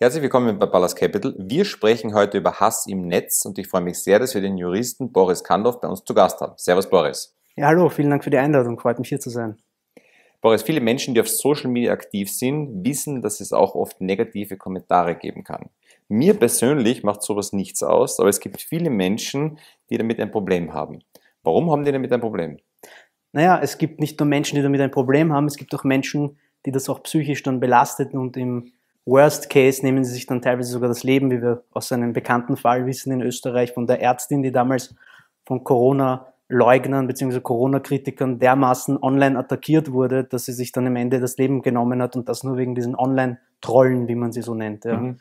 Herzlich willkommen bei Ballas Capital. Wir sprechen heute über Hass im Netz und ich freue mich sehr, dass wir den Juristen Boris Kandorf bei uns zu Gast haben. Servus Boris. Ja, hallo, vielen Dank für die Einladung. Freut mich hier zu sein. Boris, viele Menschen, die auf Social Media aktiv sind, wissen, dass es auch oft negative Kommentare geben kann. Mir persönlich macht sowas nichts aus, aber es gibt viele Menschen, die damit ein Problem haben. Warum haben die damit ein Problem? Naja, es gibt nicht nur Menschen, die damit ein Problem haben, es gibt auch Menschen, die das auch psychisch dann belasteten und im Worst Case nehmen sie sich dann teilweise sogar das Leben, wie wir aus einem bekannten Fall wissen in Österreich von der Ärztin, die damals von Corona-Leugnern bzw. Corona-Kritikern dermaßen online attackiert wurde, dass sie sich dann am Ende das Leben genommen hat und das nur wegen diesen Online-Trollen, wie man sie so nennt. Ja. Mhm.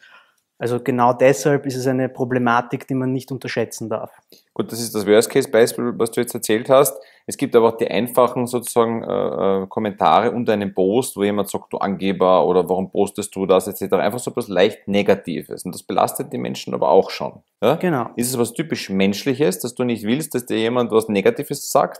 Also genau deshalb ist es eine Problematik, die man nicht unterschätzen darf. Gut, das ist das Worst-Case-Beispiel, was du jetzt erzählt hast. Es gibt aber auch die einfachen sozusagen äh, äh Kommentare unter einem Post, wo jemand sagt, du Angeber oder warum postest du das etc. Einfach so etwas leicht Negatives. Und das belastet die Menschen aber auch schon. Ja? Genau. Ist es was typisch Menschliches, dass du nicht willst, dass dir jemand was Negatives sagt?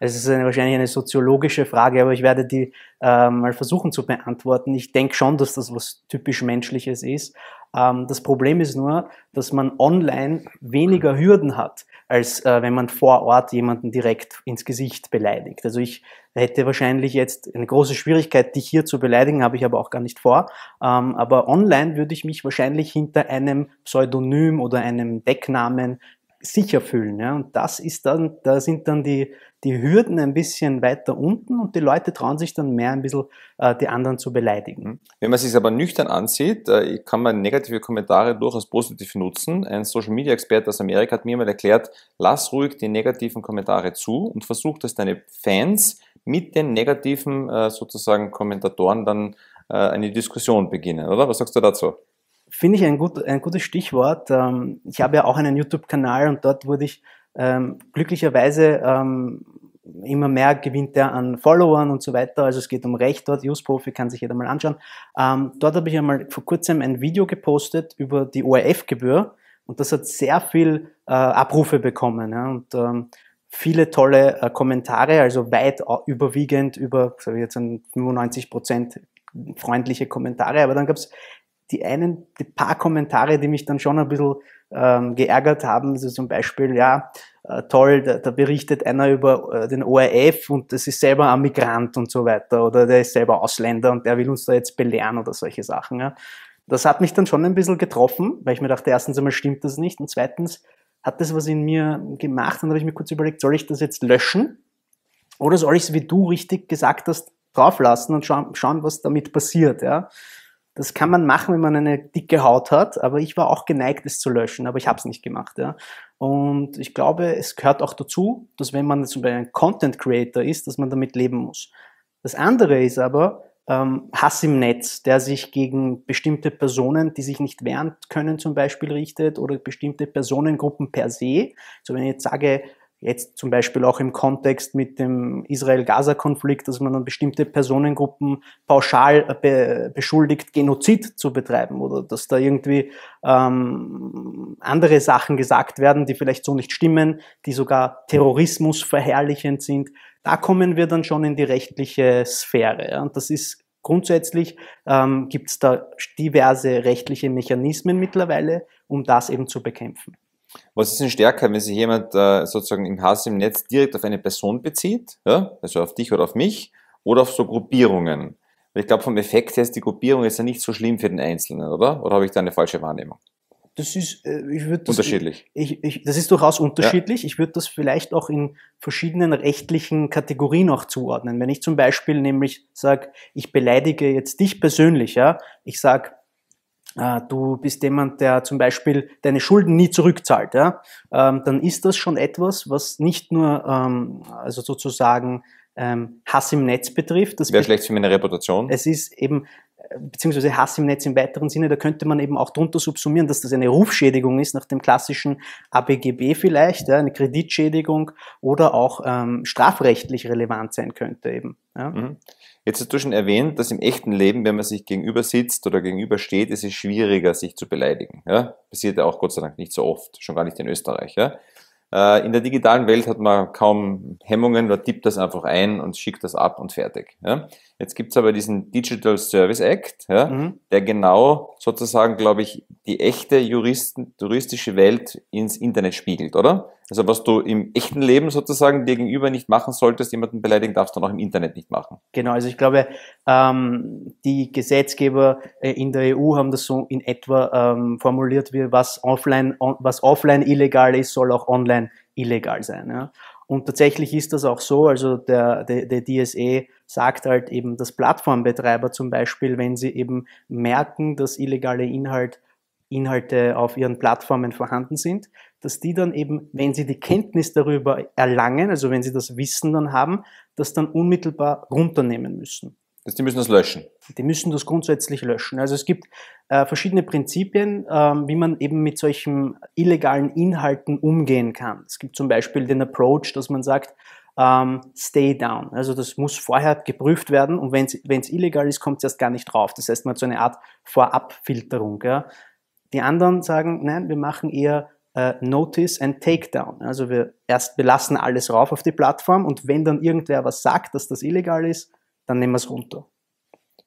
Es ist eine, wahrscheinlich eine soziologische Frage, aber ich werde die äh, mal versuchen zu beantworten. Ich denke schon, dass das was typisch Menschliches ist. Ähm, das Problem ist nur, dass man online weniger Hürden hat, als äh, wenn man vor Ort jemanden direkt ins Gesicht beleidigt. Also ich hätte wahrscheinlich jetzt eine große Schwierigkeit, dich hier zu beleidigen, habe ich aber auch gar nicht vor. Ähm, aber online würde ich mich wahrscheinlich hinter einem Pseudonym oder einem Decknamen sicher fühlen. Ja? Und das ist dann, da sind dann die, die Hürden ein bisschen weiter unten und die Leute trauen sich dann mehr ein bisschen äh, die anderen zu beleidigen. Mhm. Wenn man sich aber nüchtern ansieht, äh, kann man negative Kommentare durchaus positiv nutzen. Ein Social Media Experte aus Amerika hat mir mal erklärt, lass ruhig die negativen Kommentare zu und versuch, dass deine Fans mit den negativen äh, sozusagen Kommentatoren dann äh, eine Diskussion beginnen, oder? Was sagst du dazu? Finde ich ein, gut, ein gutes Stichwort. Ähm, ich habe ja auch einen YouTube-Kanal und dort wurde ich ähm, glücklicherweise ähm, immer mehr gewinnt er an Followern und so weiter. Also es geht um Recht dort, Use-Profi kann sich jeder mal anschauen. Ähm, dort habe ich einmal vor kurzem ein Video gepostet über die ORF-Gebühr und das hat sehr viel äh, Abrufe bekommen ja, und ähm, viele tolle äh, Kommentare, also weit überwiegend über, sage ich jetzt, 95 Prozent freundliche Kommentare, aber dann gab es die einen, die paar Kommentare, die mich dann schon ein bisschen ähm, geärgert haben, also zum Beispiel, ja, äh, toll, da, da, berichtet einer über äh, den ORF und das ist selber ein Migrant und so weiter oder der ist selber Ausländer und der will uns da jetzt belehren oder solche Sachen. Ja. Das hat mich dann schon ein bisschen getroffen, weil ich mir dachte, erstens einmal stimmt das nicht und zweitens hat das was in mir gemacht und habe ich mir kurz überlegt, soll ich das jetzt löschen oder soll ich es, wie du richtig gesagt hast, drauflassen und schauen, schauen was damit passiert. Ja. Das kann man machen, wenn man eine dicke Haut hat, aber ich war auch geneigt, es zu löschen, aber ich habe es nicht gemacht. Ja. Und ich glaube, es gehört auch dazu, dass wenn man zum Beispiel ein Content Creator ist, dass man damit leben muss. Das andere ist aber ähm, Hass im Netz, der sich gegen bestimmte Personen, die sich nicht wehren können, zum Beispiel richtet oder bestimmte Personengruppen per se. So wenn ich jetzt sage, jetzt zum Beispiel auch im Kontext mit dem Israel-Gaza-Konflikt, dass man dann bestimmte Personengruppen pauschal äh, be beschuldigt, Genozid zu betreiben oder dass da irgendwie ähm, andere Sachen gesagt werden, die vielleicht so nicht stimmen, die sogar Terrorismus verherrlichend sind. Da kommen wir dann schon in die rechtliche Sphäre. Ja? Und das ist grundsätzlich, ähm, gibt es da diverse rechtliche Mechanismen mittlerweile, um das eben zu bekämpfen. Was ist denn stärker, wenn sich jemand äh, sozusagen im Hass im Netz direkt auf eine Person bezieht, ja? also auf dich oder auf mich, oder auf so Gruppierungen? Weil ich glaube, vom Effekt her ist die Gruppierung jetzt ja nicht so schlimm für den Einzelnen, oder? Oder habe ich da eine falsche Wahrnehmung? Das ist, äh, ich würde das, unterschiedlich. Ich, ich, das ist durchaus unterschiedlich. Ja. Ich würde das vielleicht auch in verschiedenen rechtlichen Kategorien auch zuordnen. Wenn ich zum Beispiel nämlich sage, ich beleidige jetzt dich persönlich, ja, ich sage, Ah, du bist jemand, der zum Beispiel deine Schulden nie zurückzahlt, ja, ähm, dann ist das schon etwas, was nicht nur ähm, also sozusagen ähm, Hass im Netz betrifft. Das wäre schlecht für meine Reputation. Es ist eben äh, beziehungsweise Hass im Netz im weiteren Sinne, da könnte man eben auch drunter subsumieren, dass das eine Rufschädigung ist, nach dem klassischen ABGB vielleicht, ja, eine Kreditschädigung oder auch ähm, strafrechtlich relevant sein könnte eben. Ja. Mhm. Jetzt hast du schon erwähnt, dass im echten Leben, wenn man sich gegenüber sitzt oder gegenübersteht, ist es schwieriger, sich zu beleidigen. Ja? Passiert ja auch Gott sei Dank nicht so oft, schon gar nicht in Österreich. Ja? Äh, in der digitalen Welt hat man kaum Hemmungen, man tippt das einfach ein und schickt das ab und fertig. Ja? Jetzt gibt es aber diesen Digital Service Act, ja, mhm. der genau sozusagen, glaube ich, die echte Juristen, juristische Welt ins Internet spiegelt, oder? Also was du im echten Leben sozusagen dir gegenüber nicht machen solltest, jemanden beleidigen darfst du auch im Internet nicht machen. Genau, also ich glaube, ähm, die Gesetzgeber äh, in der EU haben das so in etwa ähm, formuliert, wie was offline, on, was offline illegal ist, soll auch online illegal sein. Ja. Und tatsächlich ist das auch so, also der, der, der DSA sagt halt eben, dass Plattformbetreiber zum Beispiel, wenn sie eben merken, dass illegale Inhalt, Inhalte auf ihren Plattformen vorhanden sind, dass die dann eben, wenn sie die Kenntnis darüber erlangen, also wenn sie das Wissen dann haben, das dann unmittelbar runternehmen müssen. Das, die müssen das löschen. Die müssen das grundsätzlich löschen. Also es gibt äh, verschiedene Prinzipien, äh, wie man eben mit solchen illegalen Inhalten umgehen kann. Es gibt zum Beispiel den Approach, dass man sagt, ähm, stay down. Also das muss vorher geprüft werden und wenn es illegal ist, kommt es erst gar nicht drauf. Das heißt, man hat so eine Art Vorabfilterung. Ja. Die anderen sagen, nein, wir machen eher äh, Notice and Takedown. Also wir erst belassen alles rauf auf die Plattform und wenn dann irgendwer was sagt, dass das illegal ist, dann nehmen wir es runter.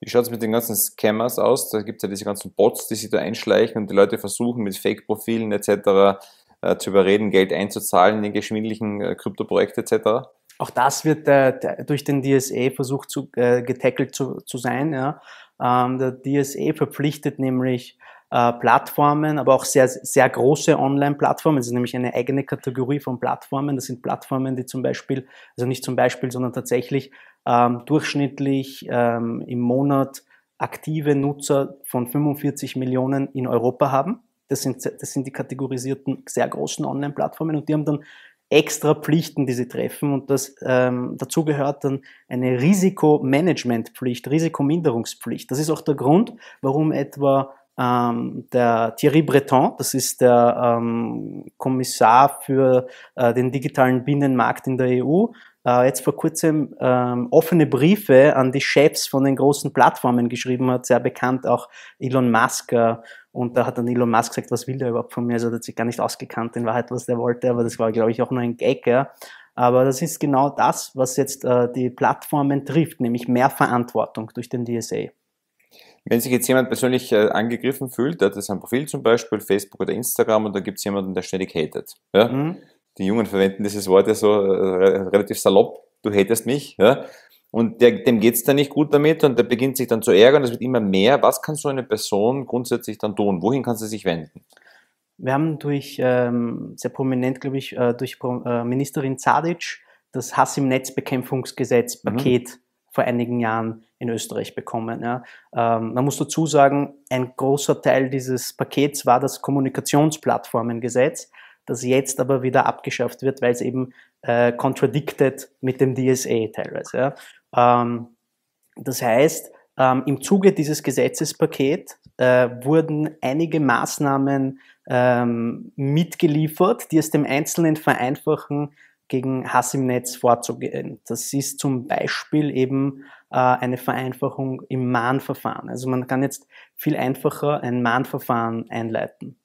Wie schaut es mit den ganzen Scammers aus? Da gibt es ja diese ganzen Bots, die sich da einschleichen und die Leute versuchen mit Fake-Profilen etc. Äh, zu überreden, Geld einzuzahlen in den geschwindlichen äh, Kryptoprojekte etc. Auch das wird äh, durch den DSA e versucht zu, äh, getackelt zu, zu sein. Ja. Ähm, der DSA e verpflichtet nämlich äh, Plattformen, aber auch sehr, sehr große Online-Plattformen. Es ist nämlich eine eigene Kategorie von Plattformen. Das sind Plattformen, die zum Beispiel, also nicht zum Beispiel, sondern tatsächlich ähm, durchschnittlich ähm, im Monat aktive Nutzer von 45 Millionen in Europa haben. Das sind, das sind die kategorisierten sehr großen Online-Plattformen und die haben dann extra Pflichten, die sie treffen und das ähm, dazu gehört dann eine Risikomanagementpflicht, Risikominderungspflicht. Das ist auch der Grund, warum etwa ähm, der Thierry Breton, das ist der ähm, Kommissar für äh, den digitalen Binnenmarkt in der EU, äh, jetzt vor kurzem ähm, offene Briefe an die Chefs von den großen Plattformen geschrieben hat, sehr bekannt auch Elon Musk. Äh, und da hat dann Elon Musk gesagt, was will der überhaupt von mir? Also, das hat sich gar nicht ausgekannt in Wahrheit, was der wollte, aber das war, glaube ich, auch nur ein Gag. Ja. Aber das ist genau das, was jetzt äh, die Plattformen trifft, nämlich mehr Verantwortung durch den DSA. Wenn sich jetzt jemand persönlich äh, angegriffen fühlt, der hat er sein Profil zum Beispiel, Facebook oder Instagram, und da gibt es jemanden, der ständig hatet. Ja? Mhm die Jungen verwenden dieses Wort ja so äh, relativ salopp, du hättest mich, ja. Und der, dem geht's dann nicht gut damit und der beginnt sich dann zu ärgern, es wird immer mehr. Was kann so eine Person grundsätzlich dann tun? Wohin kann sie sich wenden? Wir haben durch, ähm, sehr prominent, glaube ich, äh, durch äh, Ministerin Zadic das Hass im netzbekämpfungsgesetz Paket mhm. vor einigen Jahren in Österreich bekommen. Ja. Ähm, man muss dazu sagen, ein großer Teil dieses Pakets war das Kommunikationsplattformengesetz das jetzt aber wieder abgeschafft wird, weil es eben äh, contradicted mit dem DSA teilweise. Ja. Ähm, das heißt, ähm, im Zuge dieses Gesetzespaket äh, wurden einige Maßnahmen ähm, mitgeliefert, die es dem Einzelnen vereinfachen, gegen Hass im Netz vorzugehen. Das ist zum Beispiel eben äh, eine Vereinfachung im Mahnverfahren. Also man kann jetzt viel einfacher ein Mahnverfahren einleiten.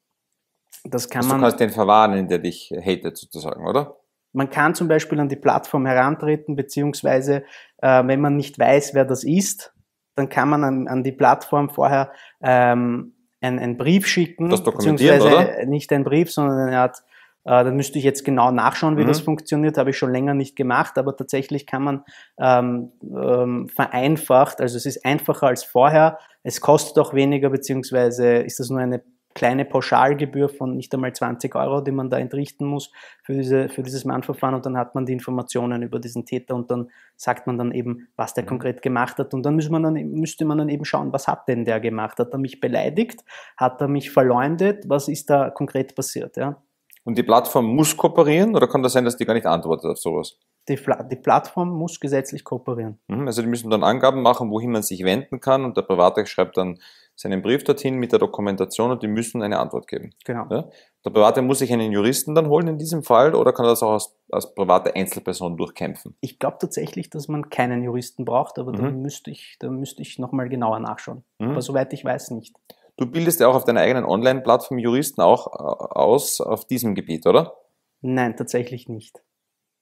Das kann also man, du kannst den verwarnen, der dich hatet sozusagen, oder? Man kann zum Beispiel an die Plattform herantreten, beziehungsweise äh, wenn man nicht weiß, wer das ist, dann kann man an, an die Plattform vorher ähm, einen, einen Brief schicken, das beziehungsweise oder? nicht einen Brief, sondern eine Art, äh, dann müsste ich jetzt genau nachschauen, wie mhm. das funktioniert, habe ich schon länger nicht gemacht, aber tatsächlich kann man ähm, ähm, vereinfacht, also es ist einfacher als vorher, es kostet auch weniger, beziehungsweise ist das nur eine kleine Pauschalgebühr von nicht einmal 20 Euro, die man da entrichten muss für, diese, für dieses Mahnverfahren und dann hat man die Informationen über diesen Täter und dann sagt man dann eben, was der mhm. konkret gemacht hat und dann, müsste man dann, e-, müsste man dann eben schauen, was hat denn der gemacht? Hat er mich beleidigt? Hat er mich verleumdet? Was ist da konkret passiert? Ja? Und die Plattform muss kooperieren oder kann das sein, dass die gar nicht antwortet auf sowas? die, die, Plattform muss gesetzlich kooperieren. Mhm, also die müssen dann Angaben machen, wohin man sich wenden kann und der Private schreibt dann seinen Brief dorthin mit der Dokumentation und die müssen eine Antwort geben. Genau. Ja? Der Private muss sich einen Juristen dann holen in diesem Fall oder kann das auch als, als private Einzelperson durchkämpfen? Ich glaube tatsächlich, dass man keinen Juristen braucht, aber mhm. da müsste ich, ich nochmal genauer nachschauen. Mhm. Aber soweit ich weiß nicht. Du bildest ja auch auf deiner eigenen Online-Plattform Juristen auch äh, aus auf diesem Gebiet, oder? Nein, tatsächlich nicht.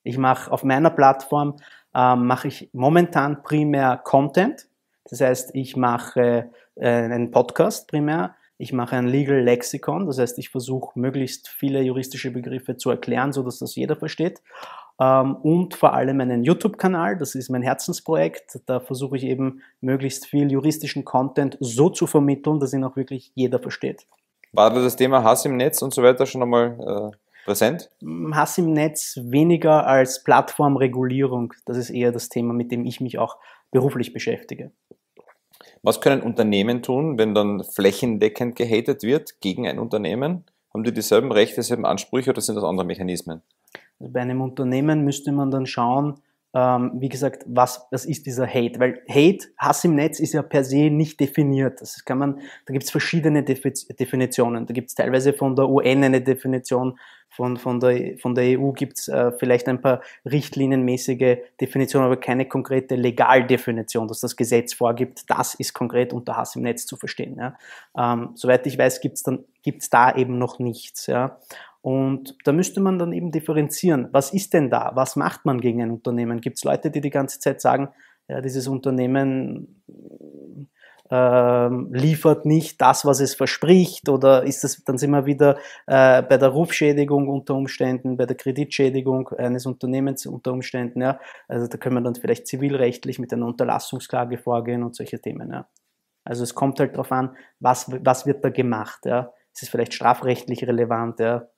Ich mache auf meiner Plattform ähm, mache ich momentan primär Content. Das heißt, ich mache äh, einen Podcast primär. Ich mache ein Legal Lexikon. Das heißt, ich versuche möglichst viele juristische Begriffe zu erklären, so dass das jeder versteht. Ähm, und vor allem einen YouTube-Kanal. Das ist mein Herzensprojekt. Da versuche ich eben möglichst viel juristischen Content so zu vermitteln, dass ihn auch wirklich jeder versteht. War das Thema Hass im Netz und so weiter schon einmal äh, präsent? Hass im Netz weniger als Plattformregulierung. Das ist eher das Thema, mit dem ich mich auch beruflich beschäftige. Was können Unternehmen tun, wenn dann flächendeckend gehatet wird gegen ein Unternehmen? Haben die dieselben Rechte, dieselben Ansprüche oder sind das andere Mechanismen? Also bei einem Unternehmen müsste man dann schauen, ähm, wie gesagt, was, was ist dieser Hate? Weil Hate, Hass im Netz ist ja per se nicht definiert. Das kann man, da gibt's verschiedene Definitionen. Da gibt's teilweise von der UN eine Definition, von, von, der, von der EU gibt's äh, vielleicht ein paar richtlinienmäßige Definitionen, aber keine konkrete Legaldefinition, dass das Gesetz vorgibt, das ist konkret unter Hass im Netz zu verstehen. Ja? Ähm, soweit ich weiß, gibt's dann gibt's da eben noch nichts. Ja? Und da müsste man dann eben differenzieren. Was ist denn da? Was macht man gegen ein Unternehmen? Gibt es Leute, die die ganze Zeit sagen, ja, dieses Unternehmen äh, liefert nicht das, was es verspricht? Oder ist das, dann sind wir wieder äh, bei der Rufschädigung unter Umständen, bei der Kreditschädigung eines Unternehmens unter Umständen. Ja? Also da können wir dann vielleicht zivilrechtlich mit einer Unterlassungsklage vorgehen und solche Themen. Ja? Also es kommt halt darauf an, was, was wird da gemacht. Ja? Ist es vielleicht strafrechtlich relevant? Ja?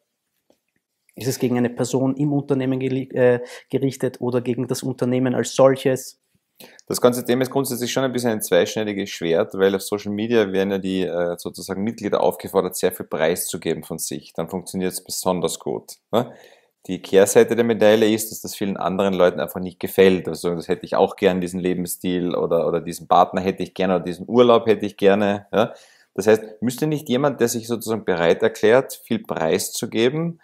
Ist es gegen eine Person im Unternehmen äh, gerichtet oder gegen das Unternehmen als solches? Das ganze Thema ist grundsätzlich schon ein bisschen ein zweischneidiges Schwert, weil auf Social Media werden ja die äh, sozusagen Mitglieder aufgefordert, sehr viel Preis zu geben von sich. Dann funktioniert es besonders gut. Ne? Die Kehrseite der Medaille ist, dass das vielen anderen Leuten einfach nicht gefällt. Also das hätte ich auch gern, diesen Lebensstil oder, oder diesen Partner hätte ich gerne oder diesen Urlaub hätte ich gerne. Ja? Das heißt, müsste nicht jemand, der sich sozusagen bereit erklärt, viel Preis zu geben,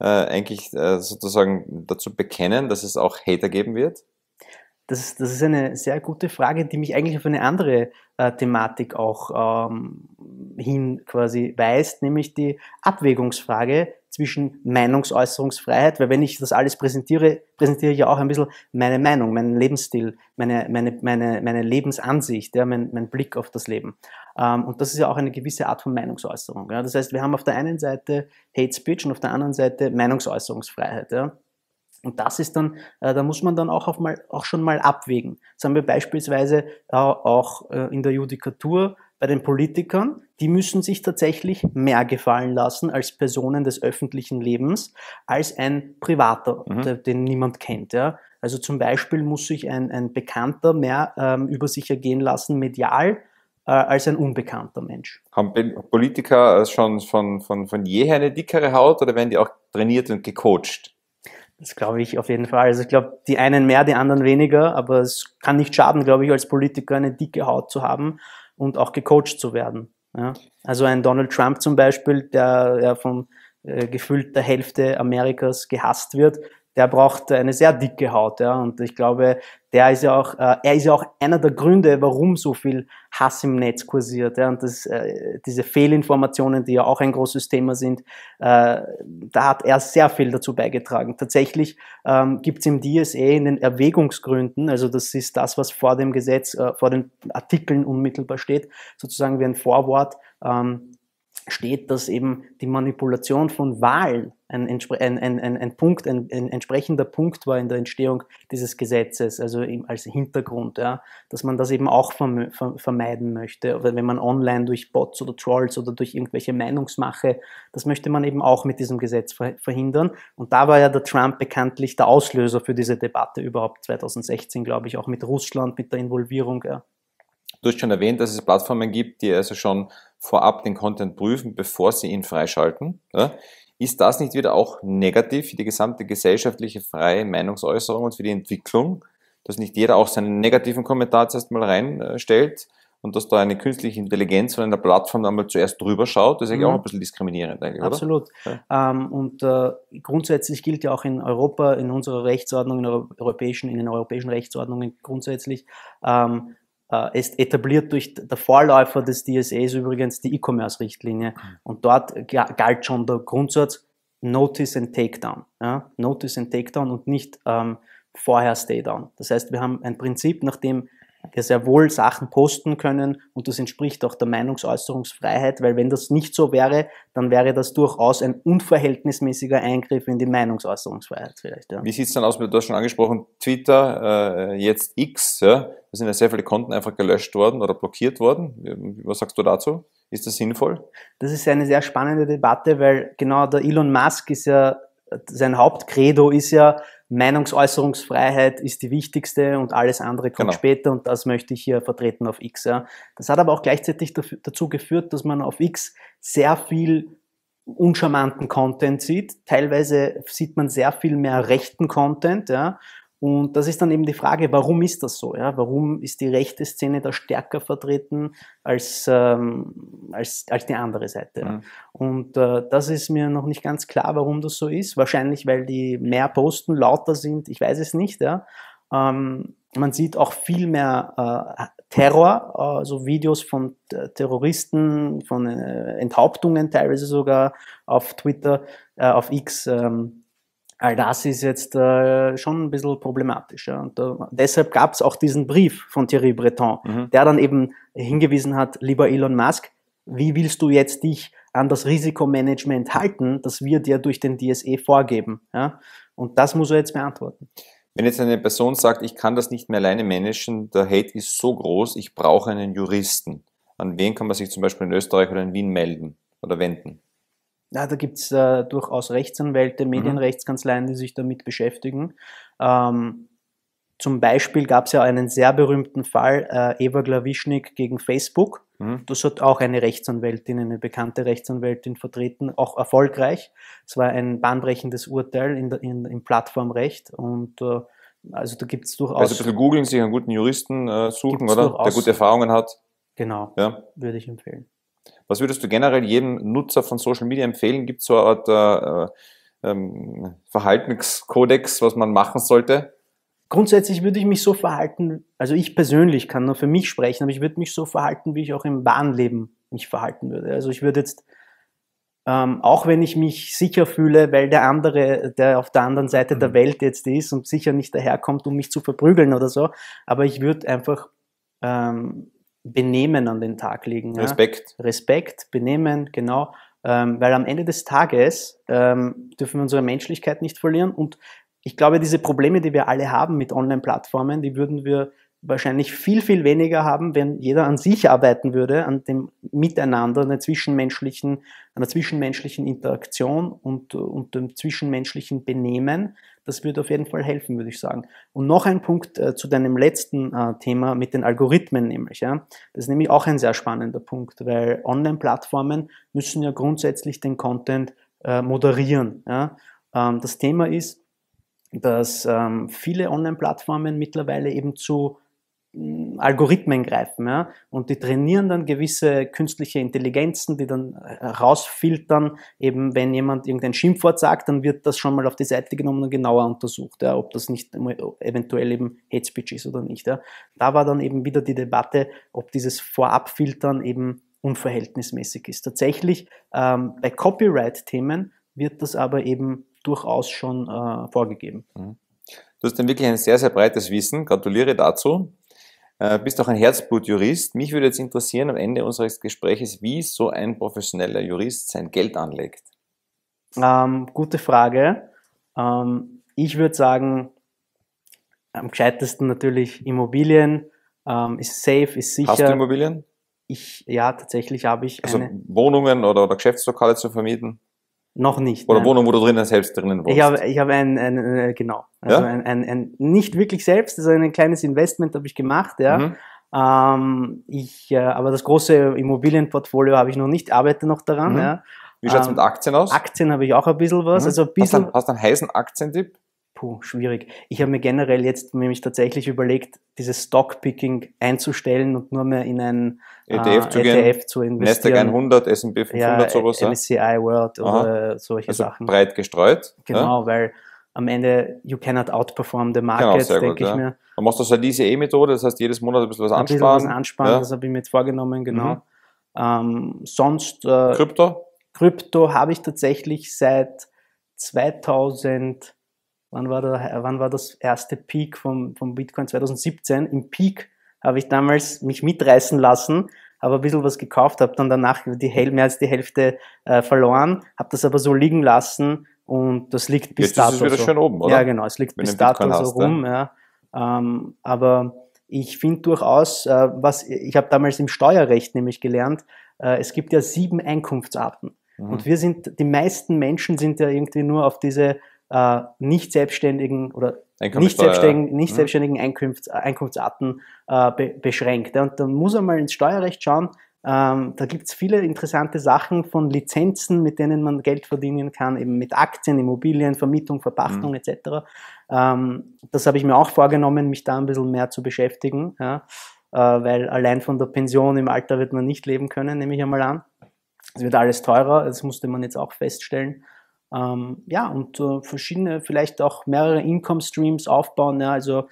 äh, eigentlich äh, sozusagen dazu bekennen, dass es auch Hater geben wird? Das, das ist eine sehr gute Frage, die mich eigentlich auf eine andere äh, Thematik auch ähm, hin quasi weist, nämlich die Abwägungsfrage zwischen Meinungsäußerungsfreiheit, weil wenn ich das alles präsentiere, präsentiere ich ja auch ein bisschen meine Meinung, meinen Lebensstil, meine, meine, meine, meine Lebensansicht, ja, mein, mein Blick auf das Leben. Ähm, und das ist ja auch eine gewisse Art von Meinungsäußerung. Ja. Das heißt, wir haben auf der einen Seite Hate Speech und auf der anderen Seite Meinungsäußerungsfreiheit. Ja. Und das ist dann, äh, da muss man dann auch, auf mal, auch schon mal abwägen. Das haben wir beispielsweise äh, auch äh, in der Judikatur bei den Politikern. Die müssen sich tatsächlich mehr gefallen lassen als Personen des öffentlichen Lebens, als ein Privater, mhm. der, den niemand kennt. Ja? Also zum Beispiel muss sich ein, ein Bekannter mehr ähm, über sich ergehen lassen, medial, als ein unbekannter Mensch. Haben Politiker schon von, von, von jeher eine dickere Haut oder werden die auch trainiert und gecoacht? Das glaube ich auf jeden Fall. Also ich glaube, die einen mehr, die anderen weniger, aber es kann nicht schaden, glaube ich, als Politiker eine dicke Haut zu haben und auch gecoacht zu werden. Ja? Also ein Donald Trump zum Beispiel, der ja von äh, gefühlter Hälfte Amerikas gehasst wird, der braucht eine sehr dicke Haut. Ja? Und ich glaube, der ist ja auch, äh, er ist ja auch einer der Gründe, warum so viel Hass im Netz kursiert. Ja? Und das, äh, diese Fehlinformationen, die ja auch ein großes Thema sind, äh, da hat er sehr viel dazu beigetragen. Tatsächlich ähm, gibt es im DSA in den Erwägungsgründen, also das ist das, was vor dem Gesetz, äh, vor den Artikeln unmittelbar steht, sozusagen wie ein Vorwort, ähm, steht, dass eben die Manipulation von Wahlen ein, ein, ein, ein Punkt, ein, entsprechender Punkt war in der Entstehung dieses Gesetzes, also eben als Hintergrund, ja, dass man das eben auch vermeiden möchte. Oder wenn man online durch Bots oder Trolls oder durch irgendwelche Meinungsmache, das möchte man eben auch mit diesem Gesetz verhindern. Und da war ja der Trump bekanntlich der Auslöser für diese Debatte überhaupt 2016, glaube ich, auch mit Russland, mit der Involvierung. Ja. Du hast schon erwähnt, dass es Plattformen gibt, die also schon vorab den Content prüfen, bevor sie ihn freischalten. Ja? Ist das nicht wieder auch negativ für die gesamte gesellschaftliche freie Meinungsäußerung und für die Entwicklung, dass nicht jeder auch seinen negativen Kommentar zuerst mal reinstellt äh, und dass da eine künstliche Intelligenz von einer Plattform einmal zuerst drüber schaut? Das ist eigentlich mhm. auch ein bisschen diskriminierend, eigentlich, oder? Absolut. Ähm, und äh, grundsätzlich gilt ja auch in Europa, in unserer Rechtsordnung, in, europäischen, in den europäischen Rechtsordnungen grundsätzlich, ähm, äh, ist etabliert durch der Vorläufer des DSA ist übrigens die E-Commerce-Richtlinie. Mhm. Und dort galt schon der Grundsatz Notice and Takedown. Ja? Notice and Takedown und nicht ähm, vorher Down. Das heißt, wir haben ein Prinzip, nach dem sehr wohl Sachen posten können und das entspricht auch der Meinungsäußerungsfreiheit, weil wenn das nicht so wäre, dann wäre das durchaus ein unverhältnismäßiger Eingriff in die Meinungsäußerungsfreiheit vielleicht. Ja. Wie sieht es dann aus, du hast schon angesprochen, Twitter, äh, jetzt X, ja? da sind ja sehr viele Konten einfach gelöscht worden oder blockiert worden. Was sagst du dazu? Ist das sinnvoll? Das ist eine sehr spannende Debatte, weil genau der Elon Musk ist ja, sein Hauptcredo ist ja, Meinungsäußerungsfreiheit ist die wichtigste und alles andere kommt genau. später und das möchte ich hier vertreten auf X. Ja. Das hat aber auch gleichzeitig dazu geführt, dass man auf X sehr viel uncharmanten Content sieht. Teilweise sieht man sehr viel mehr rechten Content, ja. Und das ist dann eben die Frage, warum ist das so? Ja? Warum ist die rechte Szene da stärker vertreten als, ähm, als, als die andere Seite? Ja. Und äh, das ist mir noch nicht ganz klar, warum das so ist. Wahrscheinlich, weil die mehr posten, lauter sind, ich weiß es nicht. Ja? Ähm, man sieht auch viel mehr äh, Terror, also Videos von Terroristen, von äh, Enthauptungen teilweise sogar auf Twitter, äh, auf X. Ähm, All das ist jetzt äh, schon ein bisschen problematisch. Ja. Und, äh, deshalb gab es auch diesen Brief von Thierry Breton, mhm. der dann eben hingewiesen hat, lieber Elon Musk, wie willst du jetzt dich an das Risikomanagement halten, das wir dir durch den DSE vorgeben? Ja? Und das muss er jetzt beantworten. Wenn jetzt eine Person sagt, ich kann das nicht mehr alleine managen, der Hate ist so groß, ich brauche einen Juristen. An wen kann man sich zum Beispiel in Österreich oder in Wien melden oder wenden? Ja, da gibt es äh, durchaus Rechtsanwälte, mhm. Medienrechtskanzleien, die sich damit beschäftigen. Ähm, zum Beispiel gab es ja einen sehr berühmten Fall, äh, Eva Glawischnik gegen Facebook. Mhm. Das hat auch eine Rechtsanwältin, eine bekannte Rechtsanwältin vertreten, auch erfolgreich. Es war ein bahnbrechendes Urteil in, der, in im Plattformrecht und äh, also da gibt es durchaus. Also ein bisschen googeln, sich einen guten Juristen äh, suchen, oder? Der gute Erfahrungen hat. Genau, ja. würde ich empfehlen. Was würdest du generell jedem Nutzer von Social Media empfehlen? Gibt es so eine Art äh, äh, ähm, Verhaltenskodex, was man machen sollte? Grundsätzlich würde ich mich so verhalten, also ich persönlich kann nur für mich sprechen, aber ich würde mich so verhalten, wie ich auch im wahren Leben mich verhalten würde. Also ich würde jetzt, ähm, auch wenn ich mich sicher fühle, weil der andere, der auf der anderen Seite mhm. der Welt jetzt ist und sicher nicht daherkommt, um mich zu verprügeln oder so, aber ich würde einfach ähm, Benehmen an den Tag legen. Respekt. Respekt, Benehmen, genau. Ähm, weil am Ende des Tages ähm, dürfen wir unsere Menschlichkeit nicht verlieren. Und ich glaube, diese Probleme, die wir alle haben mit Online-Plattformen, die würden wir wahrscheinlich viel, viel weniger haben, wenn jeder an sich arbeiten würde, an dem Miteinander, an der zwischenmenschlichen, an der zwischenmenschlichen Interaktion und, und dem zwischenmenschlichen Benehmen das würde auf jeden Fall helfen, würde ich sagen. Und noch ein Punkt äh, zu deinem letzten äh, Thema mit den Algorithmen nämlich. Ja? Das ist nämlich auch ein sehr spannender Punkt, weil Online-Plattformen müssen ja grundsätzlich den Content äh, moderieren. Ja? Ähm, das Thema ist, dass ähm, viele Online-Plattformen mittlerweile eben zu Mm, Algorithmen greifen. Ja? Und die trainieren dann gewisse künstliche Intelligenzen, die dann rausfiltern, eben wenn jemand irgendein Schimpfwort sagt, dann wird das schon mal auf die Seite genommen und genauer untersucht, ja? ob das nicht äh, eventuell eben Hate Speech ist oder nicht. Ja? Da war dann eben wieder die Debatte, ob dieses Vorabfiltern eben unverhältnismäßig ist. Tatsächlich ähm, bei Copyright-Themen wird das aber eben durchaus schon äh, vorgegeben. Mhm. Du hast dann wirklich ein sehr, sehr breites Wissen. Gratuliere dazu. Äh, bist auch ein Herzblutjurist. Mich würde jetzt interessieren am Ende unseres Gespräches, wie so ein professioneller Jurist sein Geld anlegt. Ähm, gute Frage. Ähm, ich würde sagen, am gescheitesten natürlich Immobilien. Ähm, ist safe, ist sicher. Hast du Immobilien? Ich, ja, tatsächlich habe ich. Also eine, Wohnungen oder, oder Geschäftslokale zu vermieten? Noch nicht. Oder nein. Wohnung, wo du drinnen selbst drinnen wohnst. Ich habe, ich habe ein, ein, ein äh, genau, also ja? ein, ein, ein, nicht wirklich selbst, also ein kleines Investment habe ich gemacht, ja. Mhm. Ähm, ich, äh, aber das große Immobilienportfolio habe ich noch nicht, arbeite noch daran, mhm. ja. Wie schaut es ähm, mit Aktien aus? Aktien habe ich auch ein bisschen was. Mhm. Also ein bisschen, hast du einen heißen Aktientipp? Puh, schwierig. Ich habe mir generell jetzt nämlich tatsächlich überlegt, dieses Stockpicking einzustellen und nur mehr in ein ETF, äh, e zu, ETF gehen, e zu investieren. Nasdaq 100, S&P 500, ja, sowas. MSCI World Aha. oder solche also Sachen. breit gestreut. Genau, ja. weil am Ende you cannot outperform the market, genau, denke ich ja. mir. Dann machst du halt diese E-Methode, das heißt jedes Monat ein bisschen was ein ansparen. Ein bisschen was ansparen, ja. das habe ich mir jetzt vorgenommen, genau. Mhm. Ähm, sonst... Äh, Krypto? Krypto habe ich tatsächlich seit 2000 wann war, der, wann war das erste Peak vom, vom Bitcoin 2017? Im Peak habe ich damals mich mitreißen lassen, habe ein bisschen was gekauft, habe dann danach die, mehr als die Hälfte äh, verloren, habe das aber so liegen lassen und das liegt bis Jetzt dato. Ist es wieder so. schön oben, oder? Ja, genau, es liegt Wenn bis dato Bitcoin so rum. Ja. Ähm, aber ich finde durchaus, äh, was ich habe damals im Steuerrecht nämlich gelernt, äh, es gibt ja sieben Einkunftsarten. Mhm. Und wir sind, die meisten Menschen sind ja irgendwie nur auf diese äh, nicht selbstständigen oder mhm. nicht selbstständigen, nicht selbstständigen Einkunfts, Einkunftsarten äh, be beschränkt. Und dann muss man mal ins Steuerrecht schauen. Ähm, da gibt es viele interessante Sachen von Lizenzen, mit denen man Geld verdienen kann, eben mit Aktien, Immobilien, Vermietung, Verpachtung mhm. etc. Ähm, das habe ich mir auch vorgenommen, mich da ein bisschen mehr zu beschäftigen, ja? äh, weil allein von der Pension im Alter wird man nicht leben können, nehme ich einmal an. Es wird alles teurer, das musste man jetzt auch feststellen. Ähm, ja, und äh, verschiedene, vielleicht auch mehrere Income-Streams aufbauen. Ja, also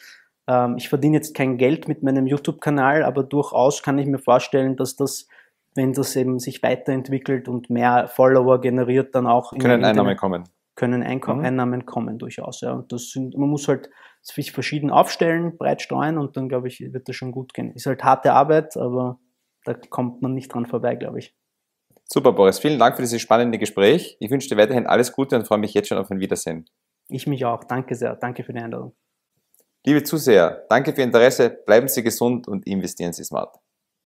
ähm, ich verdiene jetzt kein Geld mit meinem YouTube-Kanal, aber durchaus kann ich mir vorstellen, dass das, wenn das eben sich weiterentwickelt und mehr Follower generiert, dann auch. Können Einnahmen kommen. Können Einkommen, mhm. Einnahmen kommen durchaus. Ja. Und das sind, man muss halt sich verschieden aufstellen, breit streuen und dann, glaube ich, wird das schon gut gehen. Ist halt harte Arbeit, aber da kommt man nicht dran vorbei, glaube ich. Super, Boris. Vielen Dank für dieses spannende Gespräch. Ich wünsche dir weiterhin alles Gute und freue mich jetzt schon auf ein Wiedersehen. Ich mich auch. Danke sehr. Danke für die Einladung. Liebe Zuseher, danke für Ihr Interesse. Bleiben Sie gesund und investieren Sie smart.